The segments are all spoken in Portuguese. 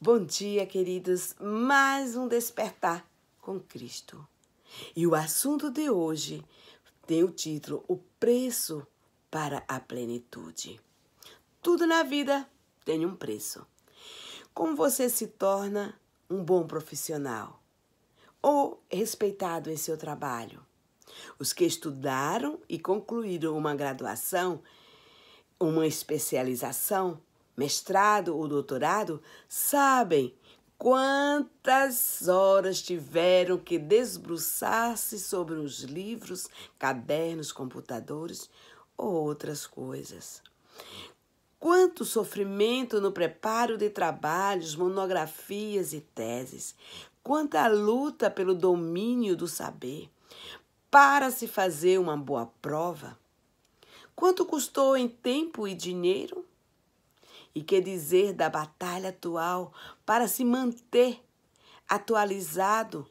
Bom dia, queridos. Mais um despertar com Cristo. E o assunto de hoje tem o título O preço para a plenitude. Tudo na vida tem um preço. Como você se torna um bom profissional ou respeitado em seu trabalho? Os que estudaram e concluíram uma graduação, uma especialização, mestrado ou doutorado sabem quantas horas tiveram que desbruçar-se sobre os livros, cadernos, computadores ou outras coisas. Quanto sofrimento no preparo de trabalhos, monografias e teses. Quanta luta pelo domínio do saber para se fazer uma boa prova. Quanto custou em tempo e dinheiro? E que dizer da batalha atual para se manter atualizado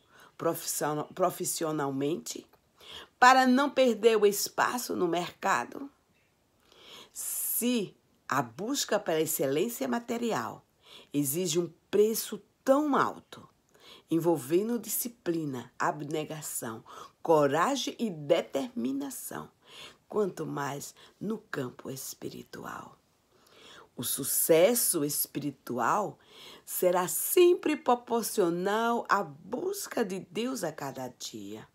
profissionalmente, para não perder o espaço no mercado? Se a busca pela excelência material exige um preço tão alto, envolvendo disciplina, abnegação, coragem e determinação, quanto mais no campo espiritual. O sucesso espiritual será sempre proporcional à busca de Deus a cada dia.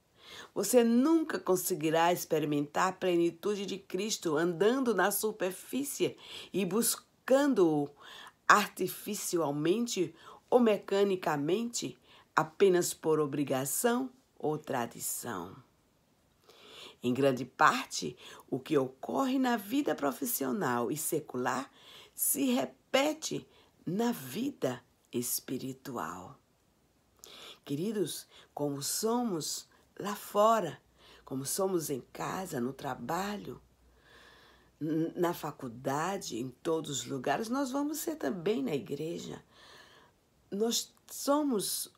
Você nunca conseguirá experimentar a plenitude de Cristo andando na superfície e buscando-o artificialmente ou mecanicamente, apenas por obrigação ou tradição. Em grande parte, o que ocorre na vida profissional e secular se repete na vida espiritual. Queridos, como somos lá fora, como somos em casa, no trabalho, na faculdade, em todos os lugares, nós vamos ser também na igreja. Nós somos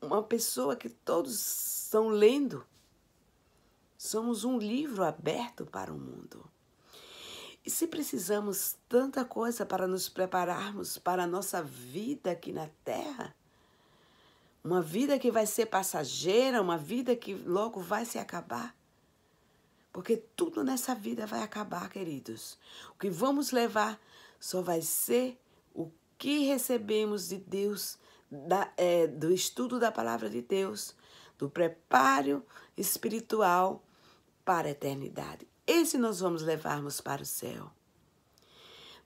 uma pessoa que todos estão lendo Somos um livro aberto para o mundo. E se precisamos tanta coisa para nos prepararmos para a nossa vida aqui na Terra, uma vida que vai ser passageira, uma vida que logo vai se acabar. Porque tudo nessa vida vai acabar, queridos. O que vamos levar só vai ser o que recebemos de Deus, da, é, do estudo da palavra de Deus, do preparo espiritual para a eternidade. Esse nós vamos levarmos para o céu.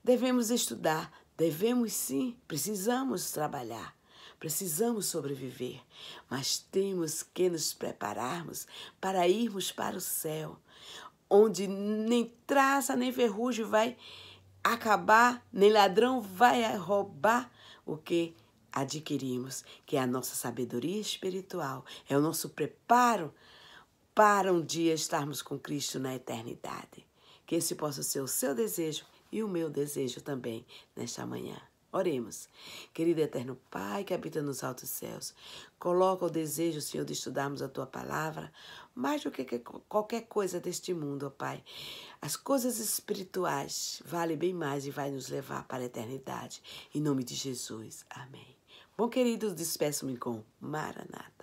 Devemos estudar, devemos sim, precisamos trabalhar, precisamos sobreviver, mas temos que nos prepararmos para irmos para o céu, onde nem traça nem ferrugem vai acabar, nem ladrão vai roubar o que adquirimos, que é a nossa sabedoria espiritual, é o nosso preparo para um dia estarmos com Cristo na eternidade. Que esse possa ser o seu desejo e o meu desejo também nesta manhã. Oremos. Querido eterno Pai que habita nos altos céus, coloca o desejo, Senhor, de estudarmos a tua palavra mais do que qualquer coisa deste mundo, ó Pai. As coisas espirituais valem bem mais e vai nos levar para a eternidade. Em nome de Jesus. Amém. Bom, queridos, despeço-me com Maranata.